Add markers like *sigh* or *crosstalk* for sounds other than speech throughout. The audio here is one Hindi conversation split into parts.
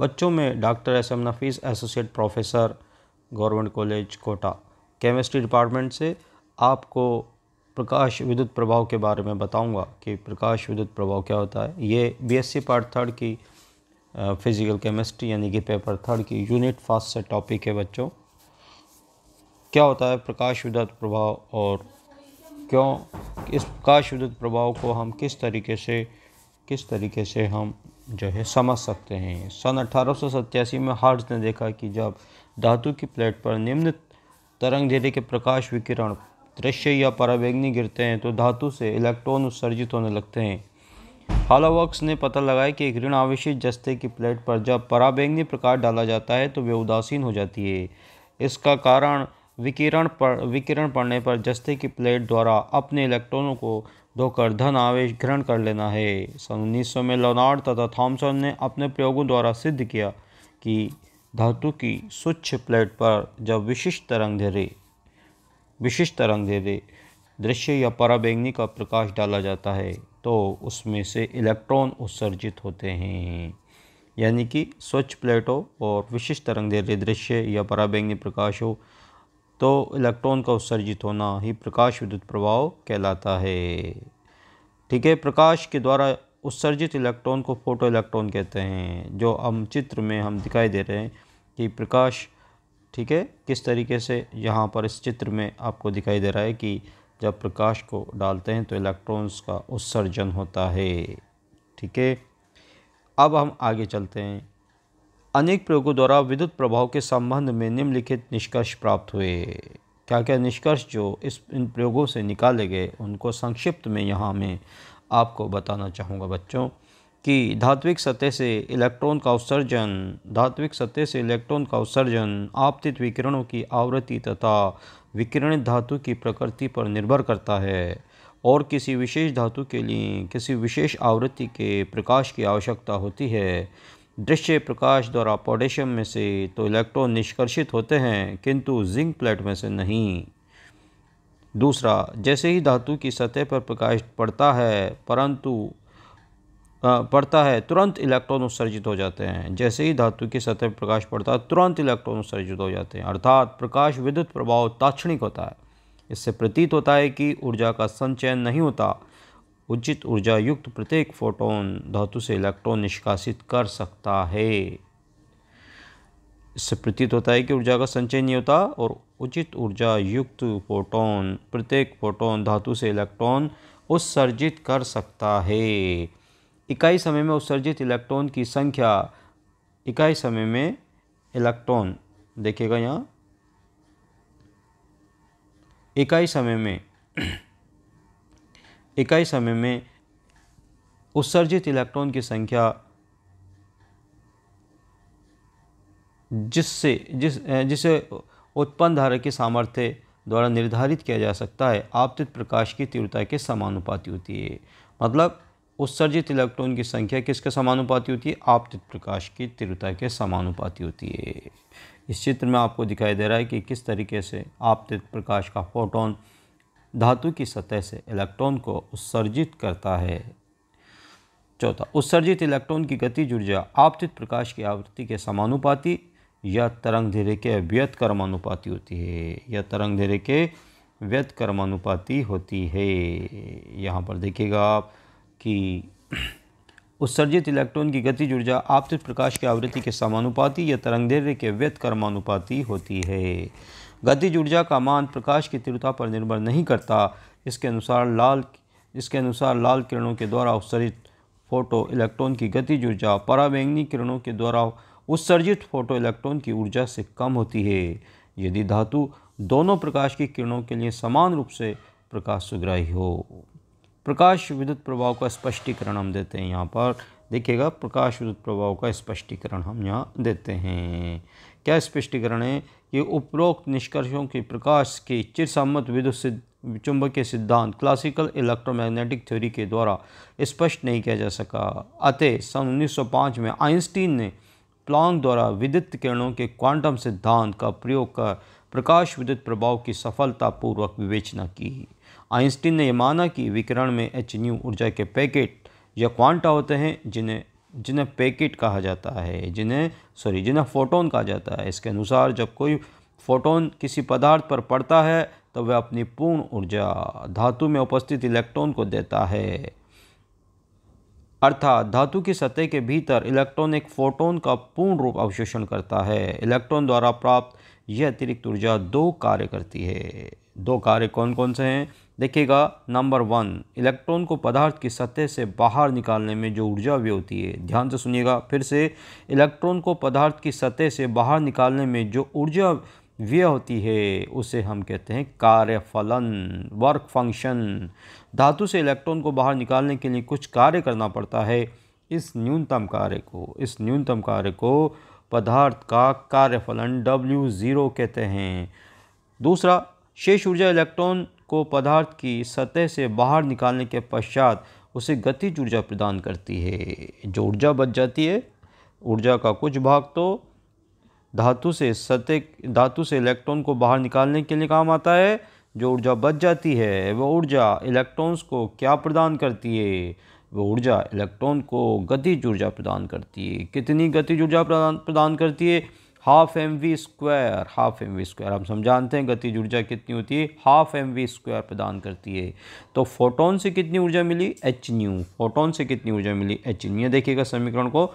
बच्चों में doctor S M Nafees associate professor government college Kota chemistry department से आपको प्रकाश विद्युत प्रभाव के बारे में बताऊंगा कि प्रकाश विद्युत प्रभाव क्या होता है ये बीएससी पार्ट थर्ड की फिज़िकल केमिस्ट्री यानी कि पेपर थर्ड की यूनिट फास्ट से टॉपिक है बच्चों क्या होता है प्रकाश विद्युत प्रभाव और क्यों इस प्रकाश विद्युत प्रभाव को हम किस तरीके से किस तरीके से हम जो है समझ सकते हैं सन अठारह में हार्ड्स ने देखा कि जब धातु की प्लेट पर निम्न तरंग धीरे के प्रकाश विकिरण दृश्य या पराबैग्नि गिरते हैं तो धातु से इलेक्ट्रॉन उत्सर्जित होने लगते हैं हालावर्क्स ने पता लगाया कि एक ऋण आवेश जस्ते की प्लेट पर जब पराबैग्नि प्रकाश डाला जाता है तो वे उदासीन हो जाती है इसका कारण विकिरण पर विकिरण पड़ने पर जस्ते की प्लेट द्वारा अपने इलेक्ट्रॉनों को धोकर धन आवेश ग्रहण कर लेना है सन उन्नीस में लोनार्ड तथा थॉमसन ने अपने प्रयोगों द्वारा सिद्ध किया कि धातु की स्वच्छ प्लेट पर जब विशिष्ट तरंग धेरे विशिष्ट तरंग धेरे दृश्य या पराबैंगनी का प्रकाश डाला जाता है तो उसमें से इलेक्ट्रॉन उत्सर्जित होते हैं यानी कि स्वच्छ प्लेटों और विशिष्ट तरंग धेरे दृश्य या पराबैंगनी प्रकाशों तो इलेक्ट्रॉन का उत्सर्जित होना ही प्रकाश विद्युत प्रभाव कहलाता है ठीक है प्रकाश के द्वारा उत्सर्जित इलेक्ट्रॉन को फोटो इलेक्ट्रॉन कहते हैं जो हम चित्र में हम दिखाई दे रहे हैं कि प्रकाश ठीक है किस तरीके से यहाँ पर इस चित्र में आपको दिखाई दे रहा है कि जब प्रकाश को डालते हैं तो इलेक्ट्रॉन्स का उत्सर्जन होता है ठीक है अब हम आगे चलते हैं अनेक प्रयोगों द्वारा विद्युत प्रभाव के संबंध में निम्नलिखित निष्कर्ष प्राप्त हुए क्या क्या निष्कर्ष जो इस इन प्रयोगों से निकाले गए उनको संक्षिप्त में यहाँ मैं आपको बताना चाहूँगा बच्चों कि धात्विक सतह से इलेक्ट्रॉन का उत्सर्जन धात्विक सतह से इलेक्ट्रॉन का उत्सर्जन आपतित विकिरणों की आवृत्ति तथा विकिरणित धातु की प्रकृति पर निर्भर करता है और किसी विशेष धातु के लिए किसी विशेष आवृत्ति के प्रकाश की आवश्यकता होती है दृश्य प्रकाश द्वारा पोटेशियम में से तो इलेक्ट्रॉन निष्कर्षित होते हैं किंतु जिंक प्लेट में से नहीं दूसरा जैसे ही धातु की सतह पर प्रकाश पड़ता है परंतु पड़ता है तुरंत इलेक्ट्रॉन उत्सर्जित हो जाते हैं जैसे ही धातु की सतह पर प्रकाश पड़ता है तुरंत इलेक्ट्रॉन उत्सर्जित हो जाते हैं अर्थात प्रकाश विद्युत प्रभाव ताक्षणिक होता है इससे प्रतीत होता है कि ऊर्जा का संचयन नहीं होता उचित ऊर्जा युक्त प्रत्येक फोटोन धातु से इलेक्ट्रॉन निष्कासित कर सकता है इससे प्रतीत होता है कि ऊर्जा का संचय नहीं होता और उचित ऊर्जा युक्त फोटोन प्रत्येक फोटोन धातु से इलेक्ट्रॉन उत्सर्जित कर सकता है इकाई समय में उत्सर्जित इलेक्ट्रॉन की संख्या इकाई समय में इलेक्ट्रॉन देखिएगा यहाँ इकाई समय में इकाई समय में उत्सर्जित इलेक्ट्रॉन की संख्या जिससे जिस जिसे उत्पन्न धारा के सामर्थ्य द्वारा निर्धारित किया जा सकता है आपतित प्रकाश की तीव्रता के समानुपाती होती है मतलब उत्सर्जित इलेक्ट्रॉन की संख्या किसके समानुपाती होती है आपतित प्रकाश की तीव्रता के समानुपाती होती है इस चित्र में आपको दिखाई दे रहा है कि किस तरीके से आपतित प्रकाश का फोटोन धातु की सतह से इलेक्ट्रॉन को उत्सर्जित करता है चौथा उत्सर्जित इलेक्ट्रॉन की गति ऊर्जा आपतित प्रकाश की आवृत्ति के समानुपाती या तरंग धीरे के व्यत कर्मानुपाती होती है या तरंग धीरे के व्यत कर्मानुपाती होती है यहाँ पर देखिएगा आप कि *clears throat* उत्सर्जित इलेक्ट्रॉन की गति ऊर्जा आपतित प्रकाश की आवृत्ति के समानुपाती या तरंग धीरे के व्यत कर्मानुपाती होती है गतिज ऊर्जा का मान प्रकाश की तीव्रता पर निर्भर नहीं करता इसके अनुसार लाल इसके अनुसार लाल किरणों के द्वारा उत्सर्जित फोटो इलेक्ट्रॉन की गतिज ऊर्जा पराबैंगनी किरणों के द्वारा उत्सर्जित फोटो इलेक्ट्रॉन की ऊर्जा से कम होती है यदि धातु दोनों प्रकाश की किरणों के लिए समान रूप से प्रकाश सुग्राही हो प्रकाश विद्युत प्रभाव का स्पष्टीकरण हम देते हैं यहाँ पर देखिएगा प्रकाश विद्युत प्रभाव का स्पष्टीकरण हम यहाँ देते हैं क्या स्पष्टीकरण है कि उपरोक्त निष्कर्षों के प्रकाश के चिरसम्मत विद्युत चुंबकीय सिद्धांत क्लासिकल इलेक्ट्रोमैग्नेटिक थ्योरी के द्वारा स्पष्ट नहीं किया जा सका अतः सन 1905 में आइंस्टीन ने प्लांग द्वारा विद्युत किरणों के क्वांटम सिद्धांत का प्रयोग कर प्रकाश विद्युत प्रभाव की सफलतापूर्वक विवेचना की आइंस्टीन ने यह माना कि विकिरण में एच न्यू ऊर्जा के पैकेट या क्वांटा होते हैं जिन्हें जिन्हें पैकेट कहा जाता है जिन्हें सॉरी जिन्हें फोटोन कहा जाता है इसके अनुसार जब कोई फोटोन किसी पदार्थ पर पड़ता है तो वह अपनी पूर्ण ऊर्जा धातु में उपस्थित इलेक्ट्रॉन को देता है अर्थात धातु की सतह के भीतर इलेक्ट्रॉन एक फोटोन का पूर्ण रूप अवशोषण करता है इलेक्ट्रॉन द्वारा प्राप्त यह अतिरिक्त ऊर्जा दो कार्य करती है दो कार्य कौन कौन से हैं देखिएगा नंबर वन इलेक्ट्रॉन को पदार्थ की सतह से बाहर निकालने में जो ऊर्जा व्यय होती है ध्यान से सुनिएगा फिर से इलेक्ट्रॉन को पदार्थ की सतह से बाहर निकालने में जो ऊर्जा व्यय होती है उसे हम कहते हैं कार्य फलन वर्क फंक्शन धातु से इलेक्ट्रॉन को बाहर निकालने के लिए कुछ कार्य करना पड़ता है इस न्यूनतम कार्य को इस न्यूनतम कार्य को पदार्थ का कार्यफलन डब्ल्यू ज़ीरो कहते हैं दूसरा शेष ऊर्जा इलेक्ट्रॉन को पदार्थ की सतह से बाहर निकालने के पश्चात उसे गतिज ऊर्जा प्रदान करती है जो ऊर्जा बच जाती है ऊर्जा का कुछ भाग तो धातु से सतह धातु से इलेक्ट्रॉन को बाहर निकालने के लिए काम आता है जो ऊर्जा बच जाती है वह ऊर्जा इलेक्ट्रॉन्स को क्या प्रदान करती है वह ऊर्जा इलेक्ट्रॉन को गतिज ऊर्जा प्रदान करती है कितनी गतिज ऊर्जा प्रदान प्रदान करती है half M V square half M V square हम सब जानते हैं गतिज ऊर्जा कितनी होती है हाफ एम वी स्क्वायर प्रदान करती है तो फोटोन से कितनी ऊर्जा मिली एच न्यू फोटोन से कितनी ऊर्जा मिली एच न्यू देखिएगा समीकरण को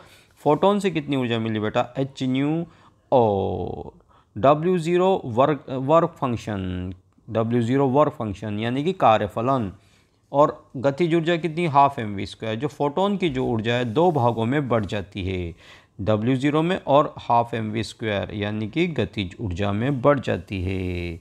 फोटोन से कितनी ऊर्जा मिली बेटा एच न्यू और W zero work work function W zero work function यानी कि कार्यफलन और गतिज ऊर्जा कितनी हाफ एम वी स्क्वायर जो फोटोन की जो ऊर्जा है दो भागों में बढ़ जाती है डब्ल्यू ज़ीरो में और हाफ एम वी स्क्वायर यानी कि गतिज ऊर्जा में बढ़ जाती है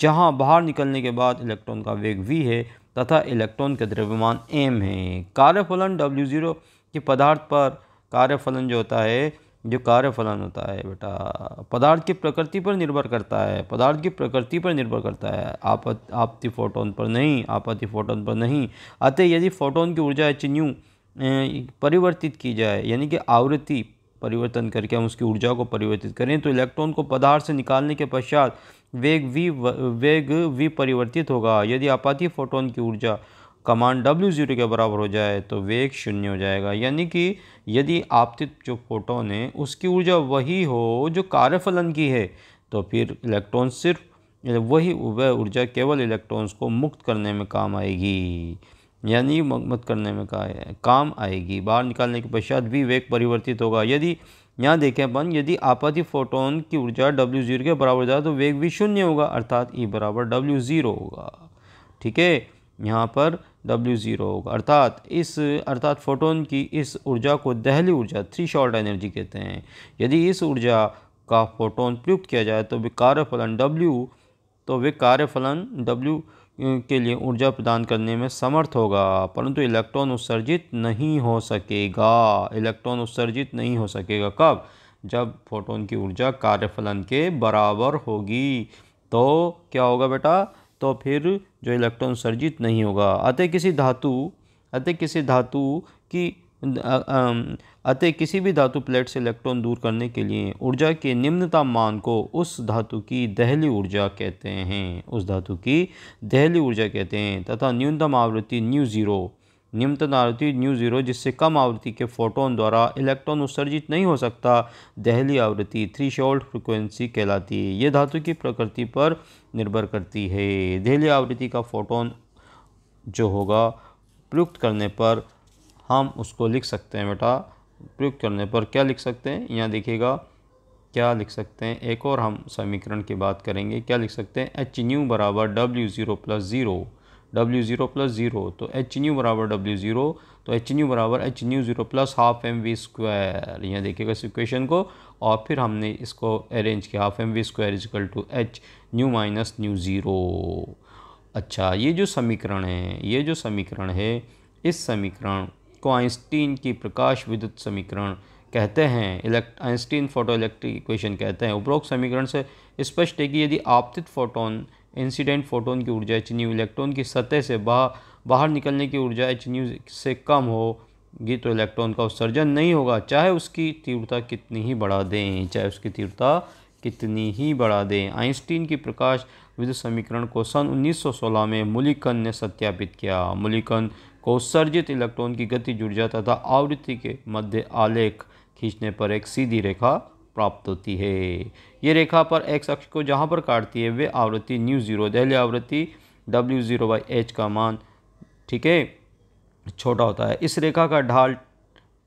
जहाँ बाहर निकलने के बाद इलेक्ट्रॉन का वेग वी है तथा इलेक्ट्रॉन का द्रव्यमान एम है कार्यफलन डब्ल्यू ज़ीरो के पदार्थ पर कार्यफलन जो होता है जो कार्यफलन होता है बेटा पदार्थ की प्रकृति पर निर्भर करता है पदार्थ की प्रकृति पर निर्भर करता है आपत आपती फोटोन पर नहीं आपत्ति फोटोन पर नहीं अतः यदि फोटोन की ऊर्जा एच परिवर्तित की जाए यानी कि आवृत्ति परिवर्तन करके हम उसकी ऊर्जा को परिवर्तित करें तो इलेक्ट्रॉन को पदार्थ से निकालने के पश्चात वेग वी वेग वी परिवर्तित होगा यदि आपाती फोटोन की ऊर्जा कमांड डब्ल्यू ज़ीरो के बराबर हो जाए तो वेग शून्य हो जाएगा यानी कि यदि आपतित जो फोटोन है उसकी ऊर्जा वही हो जो कार्यफलन की है तो फिर इलेक्ट्रॉन सिर्फ वही वह ऊर्जा केवल इलेक्ट्रॉन्स को मुक्त करने में काम आएगी यानी मत करने में का काम आएगी बाहर निकालने के पश्चात भी वेग परिवर्तित होगा यदि यहाँ देखें अपन यदि आपाती फोटोन की ऊर्जा डब्ल्यू जीरो के बराबर जाए तो वेग भी शून्य होगा अर्थात ई e बराबर डब्ल्यू ज़ीरो होगा ठीक है यहाँ पर डब्ल्यू ज़ीरो होगा अर्थात इस अर्थात फोटोन की इस ऊर्जा को दहली ऊर्जा थ्री शॉर्ट एनर्जी कहते हैं यदि इस ऊर्जा का फोटोन प्रयुक्त किया जाए तो कार्य फलन डब्ल्यू तो कार्य फलन डब्ल्यू के लिए ऊर्जा प्रदान करने में समर्थ होगा परंतु इलेक्ट्रॉन उत्सर्जित नहीं हो सकेगा इलेक्ट्रॉन उत्सर्जित नहीं हो सकेगा कब जब फोटोन की ऊर्जा कार्यफलन के बराबर होगी तो क्या होगा बेटा तो फिर जो इलेक्ट्रॉन उत्सर्जित नहीं होगा अतः किसी धातु अतः किसी धातु की अतः किसी भी धातु प्लेट से इलेक्ट्रॉन दूर करने के लिए ऊर्जा के निम्नतम मान को उस धातु की दहली ऊर्जा कहते हैं उस धातु की दहली ऊर्जा कहते हैं तथा न्यूनतम आवृत्ति न्यू ज़ीरो निम्नतम आवृत्ति न्यू जीरो जिससे कम आवृत्ति के फोटोन द्वारा इलेक्ट्रॉन उत्सर्जित नहीं हो सकता दहली आवृत्ति थ्री शोल्ट फ्रिक्वेंसी कहलाती है ये धातु की प्रकृति पर निर्भर करती है दहली आवृत्ति का फोटोन जो होगा प्रयुक्त करने पर हम उसको लिख सकते हैं बेटा प्रयोग करने पर क्या लिख सकते हैं यहाँ देखिएगा क्या लिख सकते हैं एक और हम समीकरण की बात करेंगे क्या लिख सकते हैं एच न्यू बराबर W zero plus zero W zero plus zero तो एच न्यू बराबर डब्ल्यू ज़ीरो तो एच न्यू बराबर H nu zero plus half M V square यहाँ देखिएगा इस इक्वेशन को और फिर हमने इसको अरेंज किया half M V square is equal to H nu minus nu zero अच्छा ये जो समीकरण है ये जो समीकरण है इस समीकरण को आइंस्टीन की प्रकाश विद्युत समीकरण कहते हैं इलेक्ट आइंस्टीन फोटो इलेक्ट्रिक इक्वेशन कहते हैं उपरोक्त समीकरण से स्पष्ट है कि यदि आपतित फोटोन इंसिडेंट फोटोन की ऊर्जा एच इलेक्ट्रॉन की सतह से बाह, बाहर निकलने की ऊर्जा एच से कम हो ये तो इलेक्ट्रॉन का उत्सर्जन नहीं होगा चाहे उसकी तीव्रता कितनी ही बढ़ा दें चाहे उसकी तीव्रता कितनी ही बढ़ा दें आइंस्टीन की प्रकाश विद्युत समीकरण को सन 1916 में मुलिकन ने सत्यापित किया मुलिकन को उत्सर्जित इलेक्ट्रॉन की गति जुड़ जाता था आवृत्ति के मध्य आलेख खींचने पर एक सीधी रेखा प्राप्त होती है ये रेखा पर एक्स अक्ष को जहाँ पर काटती है वे आवृत्ति न्यू जीरो दहली आवृत्ति डब्ल्यू जीरो बाई एच का मान ठीक है छोटा होता है इस रेखा का ढाल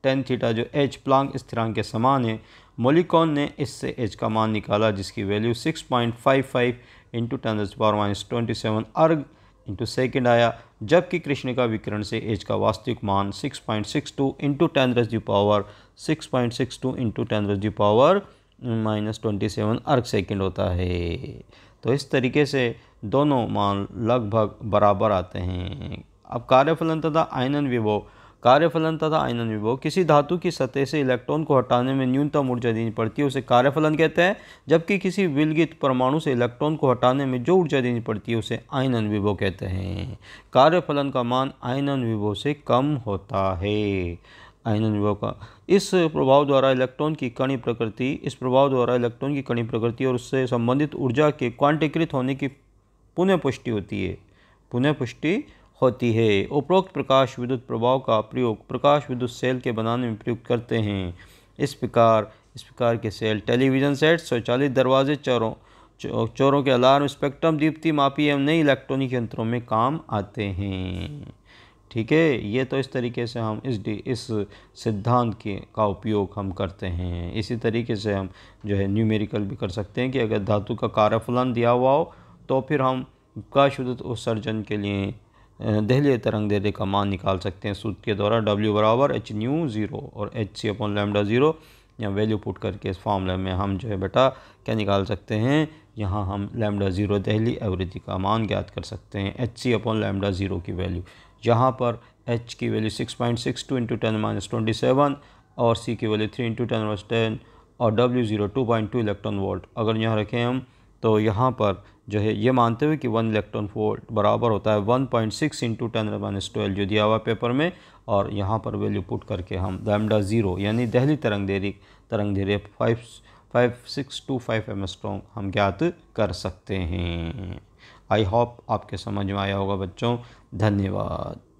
टेन थीटा जो एच प्लांक स्थिरांक के समान है मोलिकॉन ने इससे एच का मान निकाला जिसकी value six point five five into ten power minus twenty seven erg into second आया जबकि कृष्णिका विकिरण से एज का वास्तविक मान 6.62 point six two into ten raise the power six point six two into ten raise the power minus twenty seven erg second होता है तो इस तरीके से दोनों मान लगभग बराबर आते हैं अब कार्यफलन तथा आयनन विभव कार्यफलन तथा आयनन विभव किसी धातु की सतह से इलेक्ट्रॉन को हटाने में न्यूनतम ऊर्जा देनी पड़ती है उसे कार्यफलन कहते हैं जबकि किसी विलगित परमाणु से इलेक्ट्रॉन को हटाने में जो ऊर्जा देनी पड़ती है उसे आयनन विभव कहते हैं कार्यफलन का मान आयनन विभव से कम होता है आयनन विभव का इस प्रभाव द्वारा इलेक्ट्रॉन की कणी प्रकृति इस प्रभाव द्वारा इलेक्ट्रॉन की कणी प्रकृति और उससे संबंधित ऊर्जा के क्वांटीकृत होने की पुनः पुष्टि होती है पुनः पुष्टि होती है उपरोक्त प्रकाश विद्युत प्रभाव का प्रयोग प्रकाश विद्युत सेल के बनाने में प्रयोग करते हैं इस प्रकार इस प्रकार के सेल टेलीविज़न सेट स्वचालित दरवाजे चोरों चोरों के अलार्म स्पेक्ट्रम दीप्ति मापी एवं नई इलेक्ट्रॉनिक यंत्रों में काम आते हैं ठीक है ये तो इस तरीके से हम इस इस सिद्धांत के का उपयोग हम करते हैं इसी तरीके से हम जो है न्यूमेरिकल भी कर सकते हैं कि अगर धातु का कार्यफलन दिया हुआ हो तो फिर हम प्रकाश विद्युत उत्सर्जन के लिए दहली तरंग दे का मान निकाल सकते हैं सूद के द्वारा डब्ल्यू बराबर एच न्यू ज़ीरो और H C upon lambda zero या वैल्यू पुट करके इस फार्मूला में हम जो है बेटा क्या निकाल सकते हैं यहाँ हम लेमडा ज़ीरो दहली एवरेजी का मान ज्ञात कर सकते हैं H C upon lambda zero की वैल्यू यहाँ पर एच की value six point six two into ten minus twenty seven और सी की value three into ten minus ten और W zero two point two electron volt अगर यहाँ रखें हम तो यहाँ पर जो है ये मानते हुए कि वन इलेक्ट्रॉन वोल्ट बराबर होता है one point six into ten minus twelve जो दिया हुआ पेपर में और यहाँ पर वैल्यू पुट करके हम दैमडा ज़ीरो यानी दहली तरंग देरी तरंग देरी five five six two five angstrom हम ज्ञात कर सकते हैं आई होप आपके समझ में आया होगा बच्चों धन्यवाद